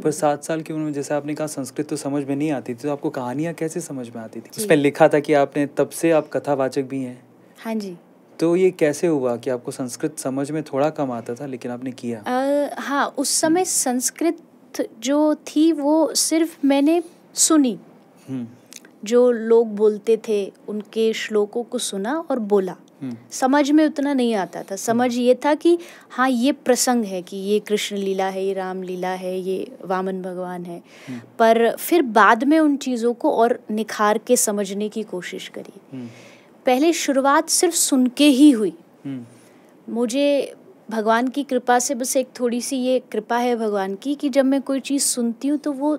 पर सात साल की उम्र में जैसे आपने कहा संस्कृत तो समझ में नहीं आती थी तो आपको कहानियाँ कैसे समझ में आती थी उसमें लिखा था कि आपने तब से आप कथावाचक भी हैं हाँ जी तो ये कैसे हुआ कि आपको संस्कृत समझ में थोड़ा कम आता था लेकिन आपने किया आ, हाँ उस समय संस्कृत जो थी वो सिर्फ मैंने सुनी हम्म। जो लोग बोलते थे उनके श्लोकों को सुना और बोला समझ में उतना नहीं आता था समझ ये था कि हाँ ये प्रसंग है कि ये कृष्ण लीला है ये राम लीला है ये वामन भगवान है पर फिर बाद में उन चीज़ों को और निखार के समझने की कोशिश करी पहले शुरुआत सिर्फ सुन के ही हुई मुझे भगवान की कृपा से बस एक थोड़ी सी ये कृपा है भगवान की कि जब मैं कोई चीज़ सुनती हूँ तो वो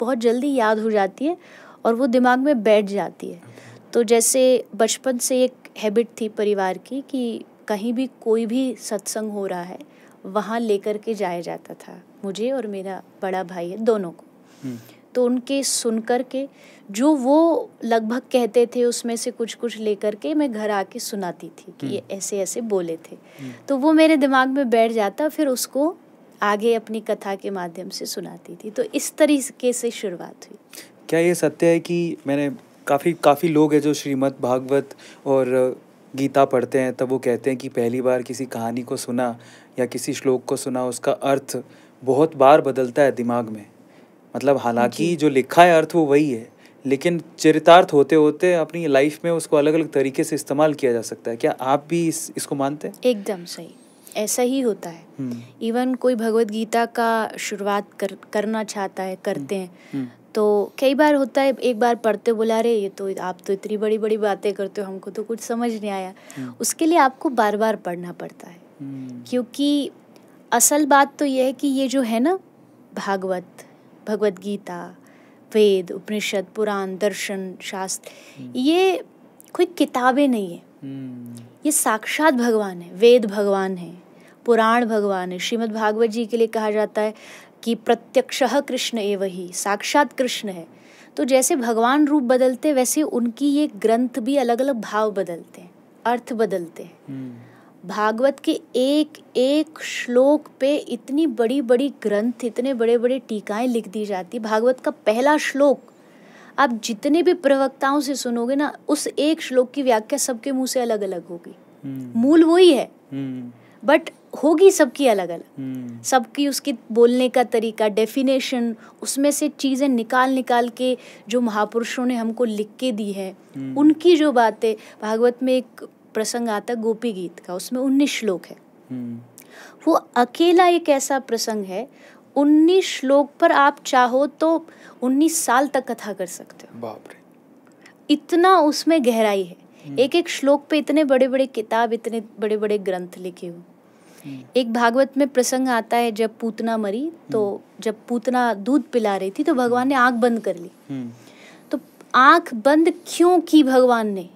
बहुत जल्दी याद हो जाती है और वो दिमाग में बैठ जाती है तो जैसे बचपन से एक हैबिट थी परिवार की कि कहीं भी कोई भी सत्संग हो रहा है वहाँ लेकर के जाया जाता था मुझे और मेरा बड़ा भाई है दोनों को हम्म। तो उनके सुन कर के जो वो लगभग कहते थे उसमें से कुछ कुछ लेकर के मैं घर आके सुनाती थी कि ये हम्म। ऐसे ऐसे बोले थे हम्म। तो वो मेरे दिमाग में बैठ जाता फिर उसको आगे अपनी कथा के माध्यम से सुनाती थी तो इस तरीके से शुरुआत हुई क्या ये सत्य है कि मैंने काफ़ी काफ़ी लोग हैं जो श्रीमद् भागवत और गीता पढ़ते हैं तब वो कहते हैं कि पहली बार किसी कहानी को सुना या किसी श्लोक को सुना उसका अर्थ बहुत बार बदलता है दिमाग में मतलब हालांकि जो लिखा है अर्थ वो वही है लेकिन चरितार्थ होते होते अपनी लाइफ में उसको अलग अलग तरीके से इस्तेमाल किया जा सकता है क्या आप भी इस इसको मानते हैं एकदम सही ऐसा ही होता है हम्म। इवन कोई भगवत गीता का शुरुआत कर करना चाहता है करते हम्म। हैं हम्म। तो कई बार होता है एक बार पढ़ते बोला रहे ये तो आप तो इतनी बड़ी बड़ी बातें करते हो हमको तो कुछ समझ नहीं आया हम्म। उसके लिए आपको बार बार पढ़ना पड़ता है हम्म। क्योंकि असल बात तो यह है कि ये जो है ना भागवत भगवत गीता वेद उपनिषद पुराण दर्शन शास्त्र हम्म। ये कोई किताबें नहीं है ये साक्षात भगवान है वेद भगवान है पुराण भगवान है श्रीमद् भागवत जी के लिए कहा जाता है कि प्रत्यक्ष कृष्ण एव ही साक्षात कृष्ण है तो जैसे भगवान रूप बदलते वैसे उनकी ये ग्रंथ भी अलग अलग भाव बदलते हैं अर्थ बदलते हैं हम्म। भागवत के एक एक श्लोक पे इतनी बड़ी बड़ी ग्रंथ इतने बड़े बड़े टीकाएं लिख दी जाती भागवत का पहला श्लोक आप जितने भी प्रवक्ताओं से सुनोगे ना उस एक श्लोक की व्याख्या सबके मुंह से अलग अलग होगी हम्म। मूल वही है हम्म। बट होगी सबकी अलग अलग hmm. सबकी उसकी बोलने का तरीका डेफिनेशन उसमें से चीज़ें निकाल निकाल के जो महापुरुषों ने हमको लिख के दी है hmm. उनकी जो बातें भागवत में एक प्रसंग आता गोपी गीत का उसमें उन्नीस श्लोक है hmm. वो अकेला एक ऐसा प्रसंग है उन्नीस श्लोक पर आप चाहो तो उन्नीस साल तक कथा कर सकते हो बाप रे इतना उसमें गहराई है हम्म। एक एक श्लोक पे इतने बड़े बड़े किताब इतने बड़े बड़े ग्रंथ लिखे हुए Hmm. एक भागवत में प्रसंग आता है जब पूतना मरी तो hmm. जब पूतना दूध पिला रही थी तो भगवान ने hmm. आंख बंद कर ली तो आंख बंद क्यों की भगवान ने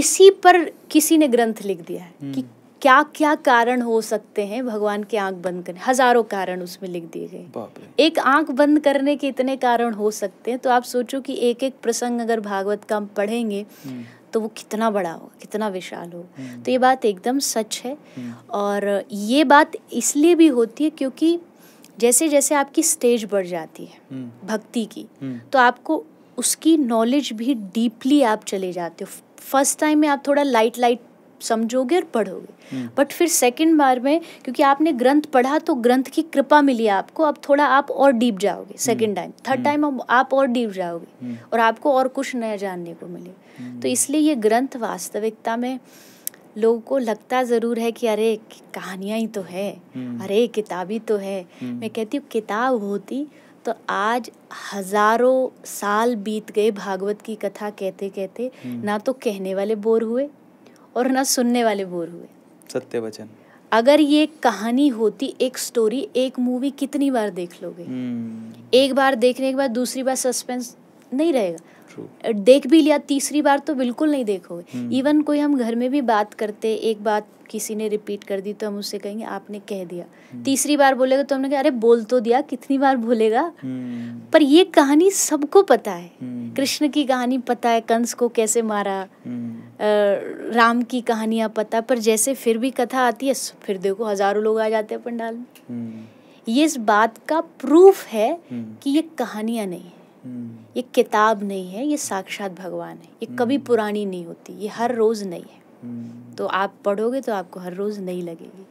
इसी पर किसी ने ग्रंथ लिख दिया है कि क्या क्या कारण हो सकते हैं भगवान के आंख बंद करने हजारों कारण उसमें लिख दिए गए एक आंख बंद करने के इतने कारण हो सकते हैं तो आप सोचो कि एक एक प्रसंग अगर भागवत का हम पढ़ेंगे तो वो कितना बड़ा होगा कितना विशाल होगा हम्म। तो ये बात एकदम सच है हम्म। और ये बात इसलिए भी होती है क्योंकि जैसे जैसे आपकी स्टेज बढ़ जाती है हम्म। भक्ति की तो आपको उसकी नॉलेज भी डीपली आप चले जाते हो फर्स्ट टाइम में आप थोड़ा लाइट लाइट समझोगे और पढ़ोगे बट हम्म। फिर सेकंड बार में क्योंकि आपने ग्रंथ पढ़ा तो ग्रंथ की कृपा मिली आपको अब थोड़ा आप और डीप जाओगे सेकंड टाइम थर्ड टाइम आप और डीप जाओगे हम्म। और आपको और कुछ नया जानने को मिले हम्म। तो इसलिए ये ग्रंथ वास्तविकता में लोगों को लगता ज़रूर है कि अरे कहानियाँ ही तो है अरे किताबी तो है मैं कहती हूँ किताब होती तो आज हजारों साल बीत गए भागवत की कथा कहते कहते ना तो कहने वाले बोर हुए और ना सुनने वाले बोर हुए सत्य वचन अगर ये कहानी होती एक स्टोरी एक मूवी कितनी बार देख लोगे hmm. एक बार देखने के बाद दूसरी बार सस्पेंस नहीं रहेगा देख भी लिया तीसरी बार तो बिल्कुल नहीं देखोगे इवन हम्म। कोई हम घर में भी बात करते एक बात किसी ने रिपीट कर दी तो हम उससे कहेंगे आपने कह दिया हम्म। तीसरी बार बोलेगा तो हमने कहा अरे बोल तो दिया कितनी बार बोलेगा हम्म। पर ये कहानी सबको पता है कृष्ण की कहानी पता है कंस को कैसे मारा राम की कहानियां पता पर जैसे फिर भी कथा आती है फिर देखो हजारों लोग आ जाते हैं पंडाल में ये इस बात का प्रूफ है कि ये कहानियां नहीं है हम्म। ये किताब नहीं है ये साक्षात भगवान है ये कभी हम्म। पुरानी नहीं होती ये हर रोज़ नई है हम्म। तो आप पढ़ोगे तो आपको हर रोज़ नई लगेगी